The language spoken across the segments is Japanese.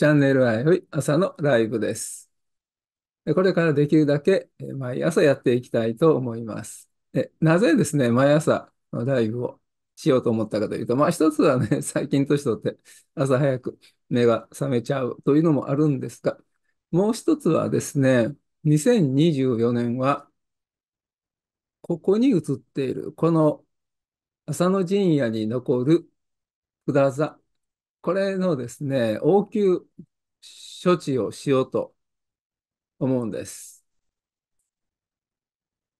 チャンネル愛朝のライブです。これからできるだけ毎朝やっていきたいと思います。でなぜですね、毎朝のライブをしようと思ったかというと、まあ一つはね、最近年取って朝早く目が覚めちゃうというのもあるんですが、もう一つはですね、2024年は、ここに映っている、この朝の陣屋に残る札座これのですね、応急処置をしようと思うんです。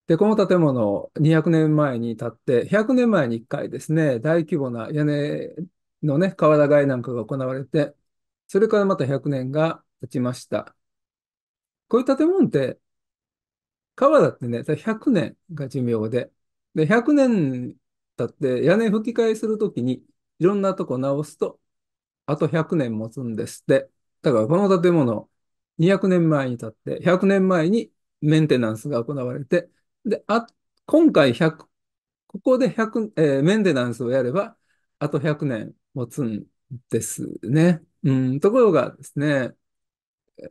で、この建物200年前に建って、100年前に1回ですね、大規模な屋根のね、瓦替えなんかが行われて、それからまた100年が経ちました。こういう建物って、瓦ってね、100年が寿命で、で、100年経って屋根吹き替えするときに、いろんなとこ直すと、あと100年持つんですって。だからこの建物、200年前に建って、100年前にメンテナンスが行われて、で、あ、今回100、ここで100、えー、メンテナンスをやれば、あと100年持つんですね。うん、ところがですね、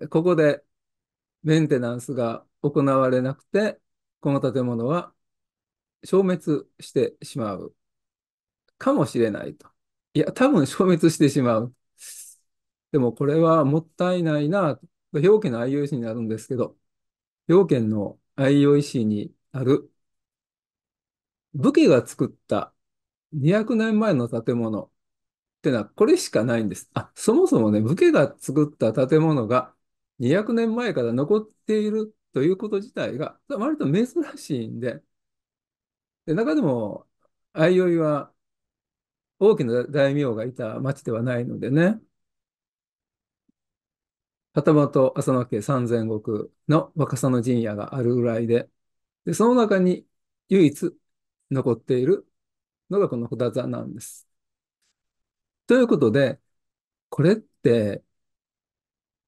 ここでメンテナンスが行われなくて、この建物は消滅してしまうかもしれないと。いや、多分消滅してしまう。でもこれはもったいないな、と。兵庫の i o c になるんですけど、兵庫の IUC にある武家が作った200年前の建物ってのはこれしかないんです。あ、そもそもね、武家が作った建物が200年前から残っているということ自体が割と珍しいんで、で中でも IOI は大きな大名がいた町ではないのでね、旗本浅間家三千石の若狭の陣屋があるぐらいで、で、その中に唯一残っているのがこの札座なんです。ということで、これって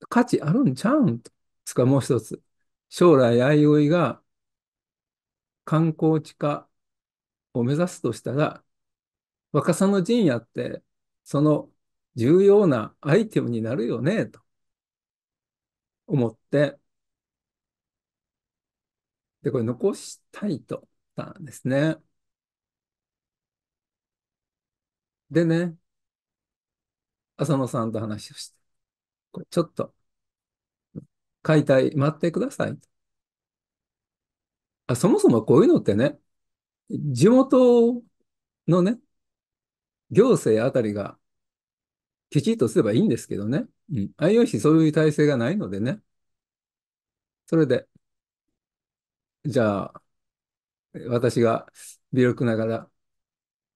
価値あるんちゃうんと。つかもう一つ。将来相生が観光地化を目指すとしたら、若さの陣やって、その重要なアイテムになるよね、と思って、で、これ残したいとたんですね。でね、浅野さんと話をして、これちょっと解体待ってくださいあ。そもそもこういうのってね、地元のね、行政あたりがきちっとすればいいんですけどね。うん、IOC そういう体制がないのでね。それで、じゃあ、私が微力ながら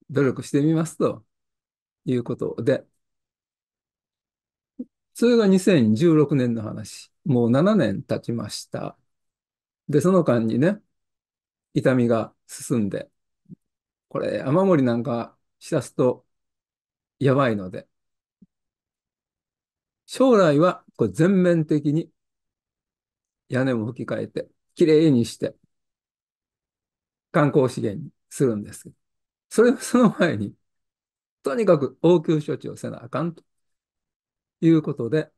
努力してみますということで、それが2016年の話。もう7年経ちました。で、その間にね、痛みが進んで、これ、雨漏りなんかしだすとやばいので、将来はこう全面的に屋根も吹き替えて、きれいにして、観光資源にするんですけど、それ、その前に、とにかく応急処置をせなあかんということで、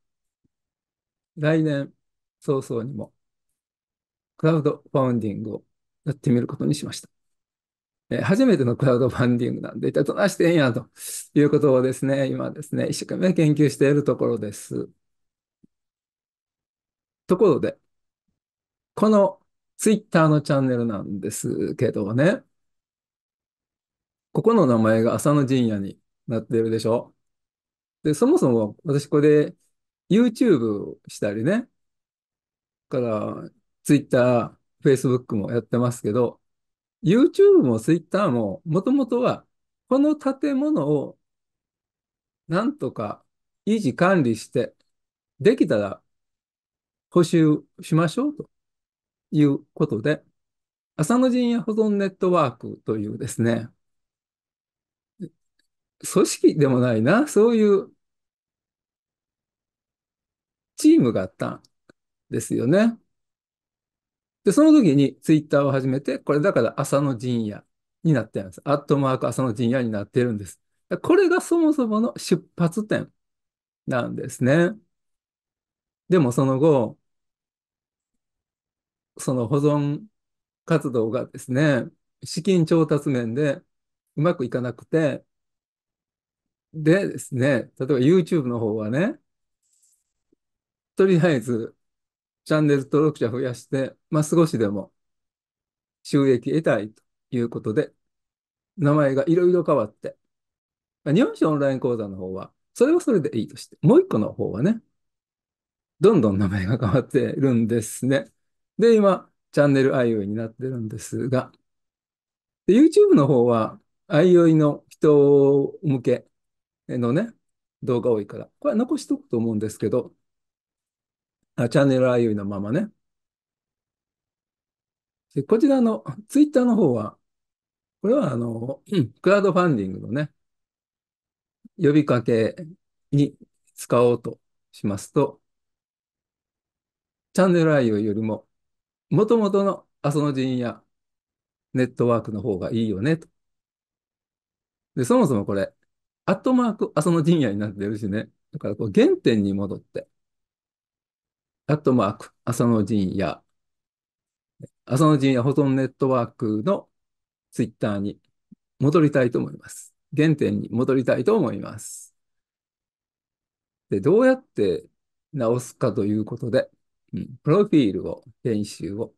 来年早々にもクラウドファウンディングをやってみることにしました。え初めてのクラウドファンディングなんで、一体どなしてんやということをですね、今ですね、一生懸命研究しているところです。ところで、このツイッターのチャンネルなんですけどね、ここの名前が浅野陣也になってるでしょ。で、そもそも私これ YouTube したりね、から Twitter、Facebook もやってますけど、YouTube も Twitter も、もともとは、この建物を、なんとか維持管理して、できたら補修しましょうということで、朝の陣や保存ネットワークというですね、組織でもないな、そういうチームがあったんですよね。で、その時にツイッターを始めて、これだから朝の陣屋になってるんです。アットマーク朝の陣屋になってるんです。これがそもそもの出発点なんですね。でもその後、その保存活動がですね、資金調達面でうまくいかなくて、でですね、例えば YouTube の方はね、とりあえずチャンネル登録者増やして、まあ、少しでも収益得たいということで、名前がいろいろ変わって、日本史オンライン講座の方は、それはそれでいいとして、もう一個の方はね、どんどん名前が変わってるんですね。で、今、チャンネルあいおいになってるんですが、YouTube の方は、あいおいの人向けのね、動画多いから、これは残しとくと思うんですけど、あチャンネル IU のままね。で、こちらの、ツイッターの方は、これはあの、クラウドファンディングのね、呼びかけに使おうとしますと、チャンネル IU よりも、もともとの阿蘇の陣やネットワークの方がいいよね、と。で、そもそもこれ、アットマーク阿蘇の陣やになってるしね。だからこう原点に戻って、あと、まあ、浅野陣や、浅野陣や保存ネットワークのツイッターに戻りたいと思います。原点に戻りたいと思います。で、どうやって直すかということで、うん、プロフィールを、編集を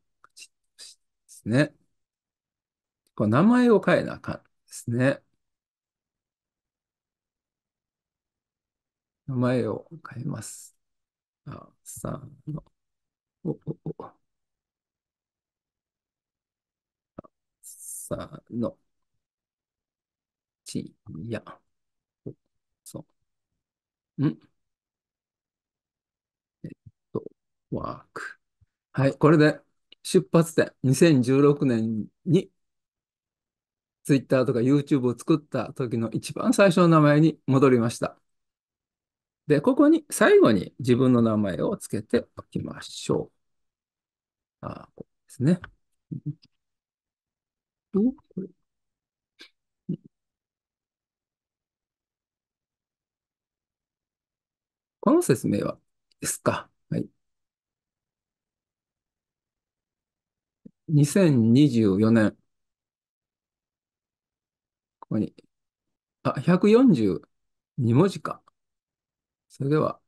ですね。こ名前を変えなあかんですね。名前を変えます。あ、さの、お、お、お。あ、さの、ちや、お、そ、ん。えっと、ワーク。はい、これで出発点、2016年に Twitter とか YouTube を作った時の一番最初の名前に戻りました。で、ここに最後に自分の名前をつけておきましょう。あこうですね。この説明はですか。はい。2024年。ここに。あ、142文字か。それでは、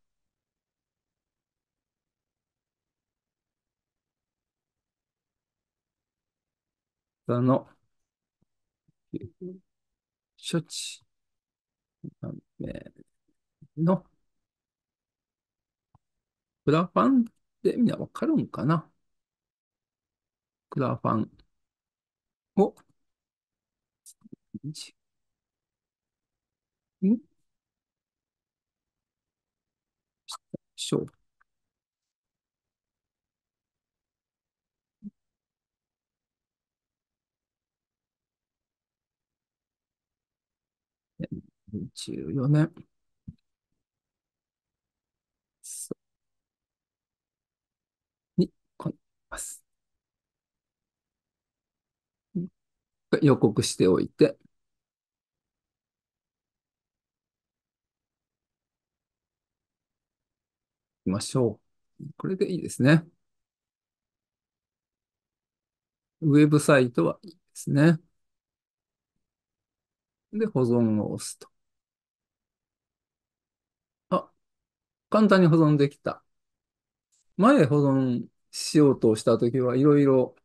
あの、処置の、クラファンってみんなわかるんかなクラファンを、んしょう。24年。に、こいます。予告しておいて。ましょう。これでいいですね。ウェブサイトはいいですね。で、保存を押すと。あ、簡単に保存できた。前保存しようとしたときはいろいろ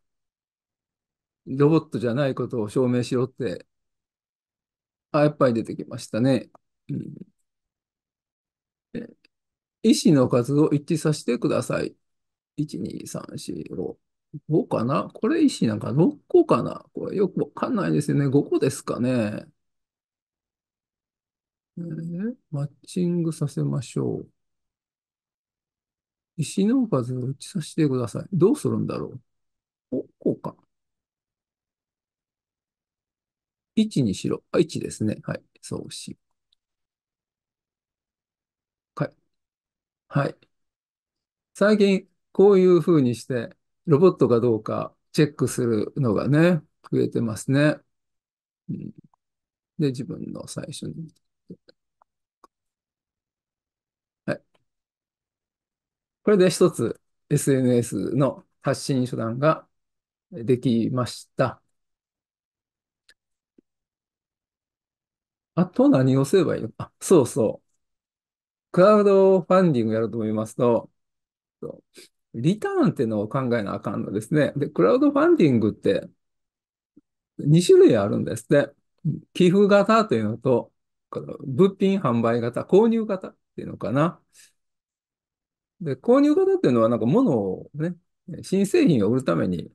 ロボットじゃないことを証明しろって、あ、やっぱり出てきましたね。うん医師の数を一致させてください。1、2、3、4、5。5かなこれ石なんか6個かなこれよくわかんないですよね。5個ですかね。えー、マッチングさせましょう。石の数を一致させてください。どうするんだろうお、こうか。1にしろ。あ、1ですね。はい。そうしはい。最近、こういうふうにして、ロボットかどうかチェックするのがね、増えてますね。うん、で、自分の最初に。はい。これで一つ SNS の発信手段ができました。あと何をすればいいのか。そうそう。クラウドファンディングやろうと思いますと、リターンっていうのを考えなあかんのですね。で、クラウドファンディングって2種類あるんですね。寄付型というのと、この物品販売型、購入型っていうのかな。で、購入型っていうのはなんか物をね、新製品を売るために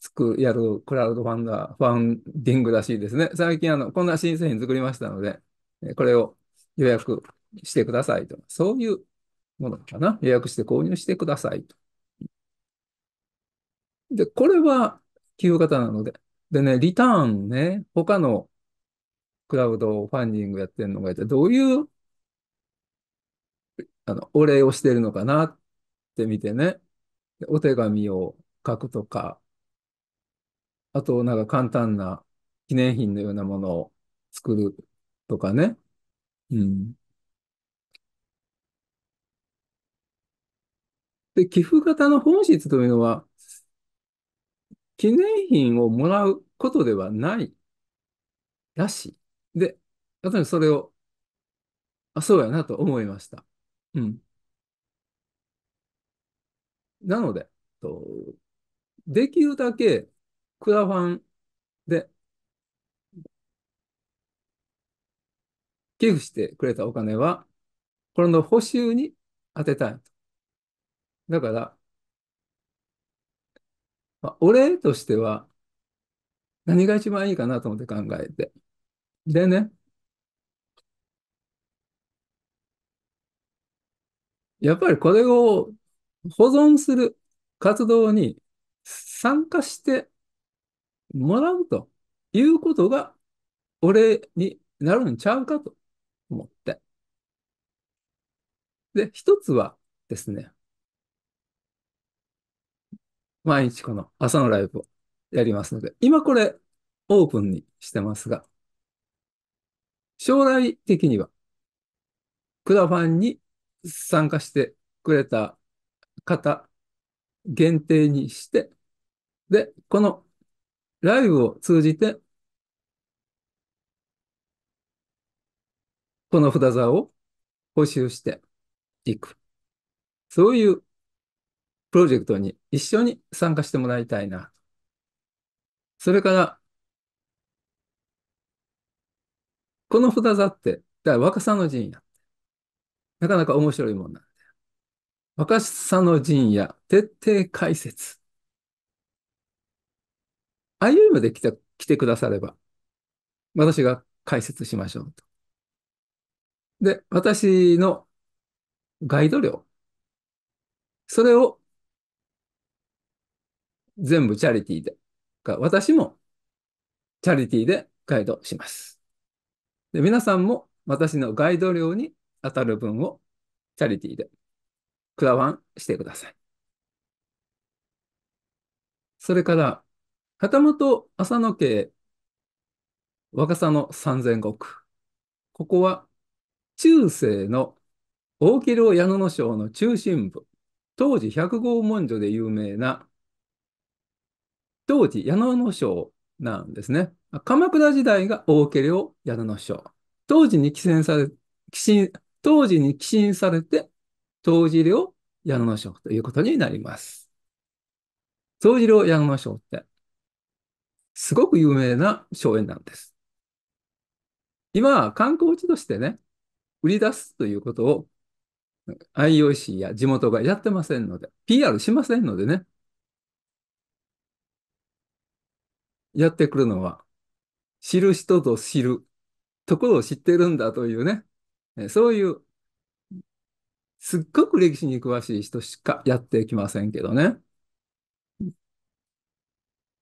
作る、やるクラウドファンダー、ファンディングらしいですね。最近あの、こんな新製品作りましたので、これを予約してくださいと。そういうものかな。予約して購入してくださいと。で、これは旧付型なので。でね、リターンね、他のクラウドファンディングやってるのがいて、どういうあのお礼をしてるのかなって見てね、お手紙を書くとか、あとなんか簡単な記念品のようなものを作るとかね。うん。で、寄付型の本質というのは、記念品をもらうことではないらしい。で、私それを、あ、そうやなと思いました。うん。なので、とできるだけクラファンで寄付してくれたお金は、これの補修に当てたいと。だから、まあ、礼としては、何が一番いいかなと思って考えて。でね、やっぱりこれを保存する活動に参加してもらうということが、お礼になるんちゃうかと思って。で、一つはですね、毎日この朝のライブをやりますので、今これオープンにしてますが、将来的にはクラファンに参加してくれた方限定にして、で、このライブを通じて、この札座を補修していく。そういうプロジェクトに一緒に参加してもらいたいな。それから、この札座って、だから若さの陣や。なかなか面白いもんなんだよ。若さの陣や徹底解説。ああいうで来て来てくだされば、私が解説しましょうと。で、私のガイド料。それを全部チャリティーで、私もチャリティーでガイドします。で、皆さんも私のガイド料に当たる分をチャリティーでクラワンしてください。それから、旗本浅野家若狭の三千石。ここは中世の大木郎矢野の省の中心部、当時百号文書で有名な当時、矢野省なんですね。鎌倉時代が大家領矢野省。当時に寄進され、寄進、当時に寄進されて、当時領矢野省ということになります。当時領矢野省って、すごく有名な荘園なんです。今、観光地としてね、売り出すということを IOC や地元がやってませんので、PR しませんのでね、やってくるのは、知る人と知るところを知ってるんだというね、そういう、すっごく歴史に詳しい人しかやってきませんけどね。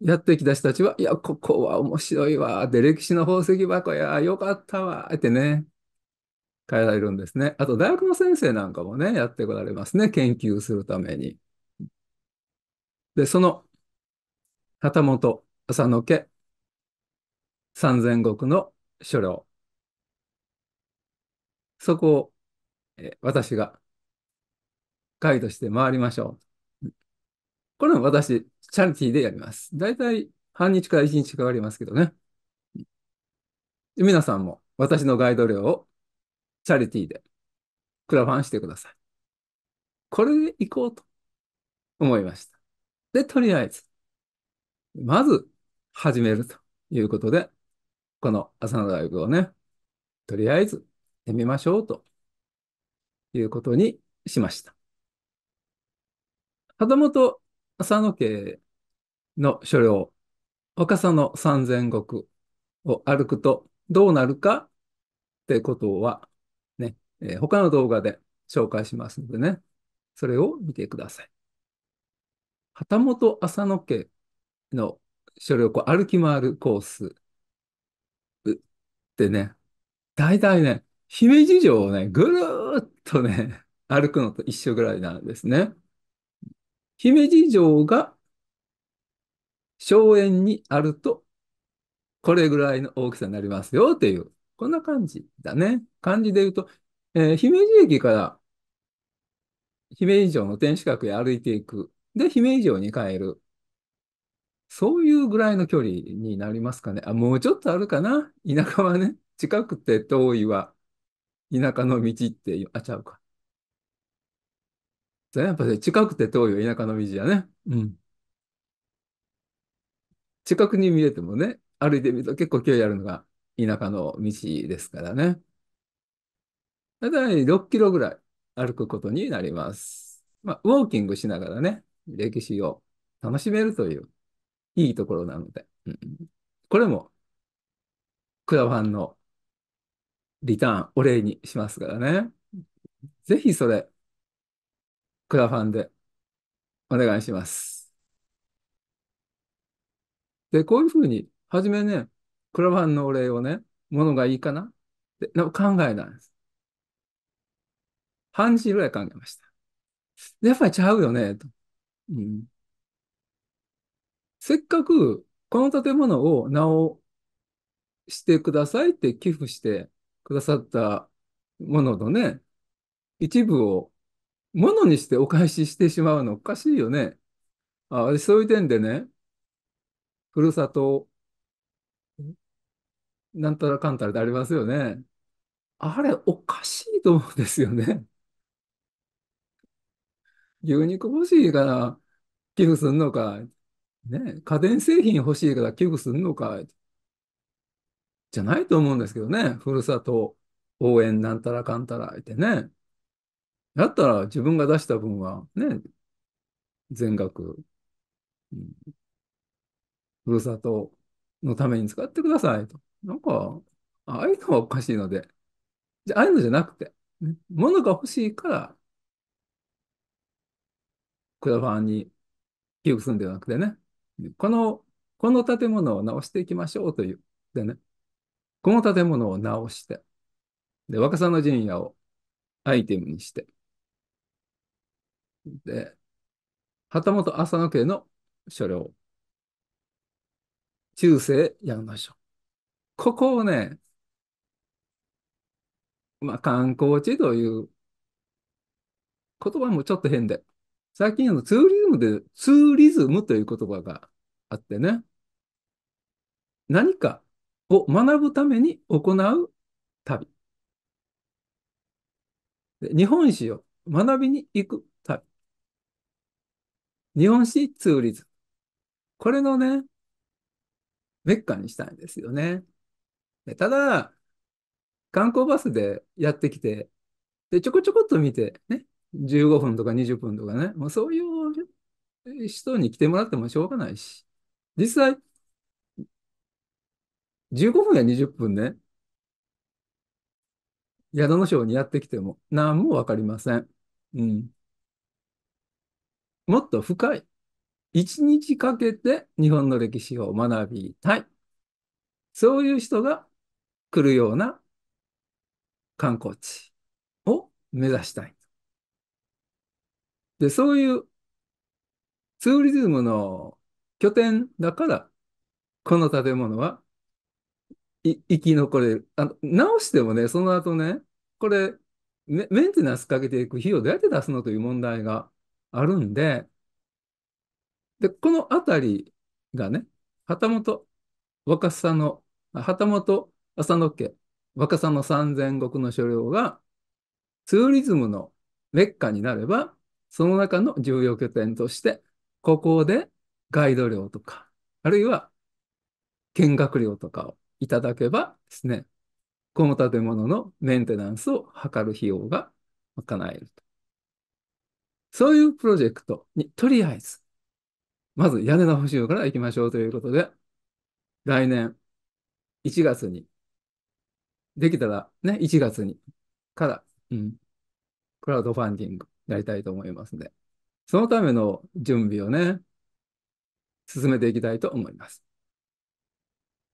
やってきた人たちは、いや、ここは面白いわ。で、歴史の宝石箱や、よかったわ。ってね、変えられるんですね。あと、大学の先生なんかもね、やってこられますね。研究するために。で、その旗本、浅野家三千石の所領。そこを、え私がガイドして回りましょう。これも私、チャリティーでやります。だいたい半日から1日かかりますけどね。皆さんも私のガイド料をチャリティーでクラファンしてください。これで行こうと思いました。で、とりあえず、まず始めるということで、この朝の大学をね、とりあえずやってみましょうということにしました。旗本浅野家の所領、若狭の三千石を歩くとどうなるかってことは、ね、えー、他の動画で紹介しますのでね、それを見てください。旗本浅野家のそれをこう歩き回るコースでね、大体ね、姫路城をね、ぐるーっとね、歩くのと一緒ぐらいなんですね。姫路城が荘園にあると、これぐらいの大きさになりますよっていう、こんな感じだね。感じで言うと、えー、姫路駅から姫路城の天守閣へ歩いていく。で、姫路城に帰る。そういうぐらいの距離になりますかね。あ、もうちょっとあるかな。田舎はね、近くて遠いは、田舎の道って、あ、ちゃうか。じゃあやっぱね、近くて遠いは田舎の道やね。うん。近くに見えてもね、歩いてみると結構距離あるのが田舎の道ですからね。だいたい6キロぐらい歩くことになります。まあ、ウォーキングしながらね、歴史を楽しめるといういいところなので。うん、これも、クラファンのリターン、お礼にしますからね。ぜひそれ、クラファンでお願いします。で、こういうふうに、はじめね、クラファンのお礼をね、ものがいいかなって考えたんです。半日ぐらい考えました。やっぱりちゃうよね、と。うん。せっかくこの建物を直してくださいって寄付してくださったもののね、一部をものにしてお返ししてしまうのおかしいよね。あそういう点でね、ふるさと、なんたらかんたらでありますよね。あれ、おかしいと思うんですよね。牛肉欲しいから寄付すんのか。ね、家電製品欲しいから寄付するのか、じゃないと思うんですけどね、ふるさと応援なんたらかんたらってね。だったら自分が出した分はね、全額、うん、ふるさとのために使ってくださいと。なんか、ああいうのはおかしいので、じゃああいうのじゃなくて、ね、物が欲しいから、クラファンに寄付するんではなくてね、この、この建物を直していきましょうという。でね、この建物を直して、で、若さの陣屋をアイテムにして、で、旗本浅野家の所領、中世山ょう。ここをね、まあ観光地という言葉もちょっと変で、最近のツーリズムで、ツーリズムという言葉があってね、何かを学ぶために行う旅。日本史を学びに行く旅。日本史ツーリズム。これのね、メッカにしたいんですよね。ただ、観光バスでやってきて、で、ちょこちょこっと見て、ね、15分とか20分とかね、まあ、そういう人に来てもらってもしょうがないし、実際、15分や20分ね、宿の章にやってきても何もわかりません。うん。もっと深い。一日かけて日本の歴史を学びたい。そういう人が来るような観光地を目指したい。で、そういうツーリズムの拠点だから、この建物は、生き残れる。あの、直してもね、その後ね、これ、メンテナンスかけていく費用どうやって出すのという問題があるんで、で、このあたりがね、旗本、若狭の、旗本、浅野家、若狭の三千石の所領が、ツーリズムのメッカになれば、その中の重要拠点として、ここでガイド料とか、あるいは見学料とかをいただけばですね、この建物のメンテナンスを図る費用が賄えると。そういうプロジェクトに、とりあえず、まず屋根の補修から行きましょうということで、来年1月に、できたらね、1月にから、うん、クラウドファンディングやりたいと思いますので、そのための準備をね、進めていきたいと思います。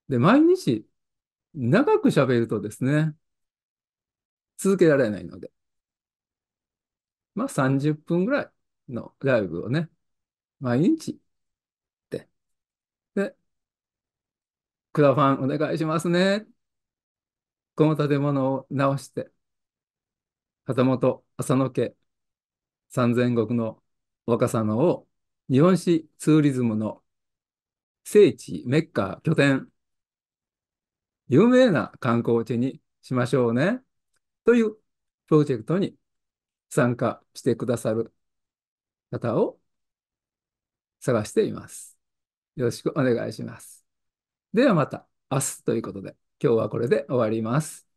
で、毎日、長く喋るとですね、続けられないので、まあ30分ぐらいのライブをね、毎日って、で、クラファンお願いしますね。この建物を直して、旗本、浅野家、三千石の若さのを日本史ツーリズムの聖地メッカ拠点有名な観光地にしましょうねというプロジェクトに参加してくださる方を探しています。よろしくお願いします。ではまた明日ということで今日はこれで終わります。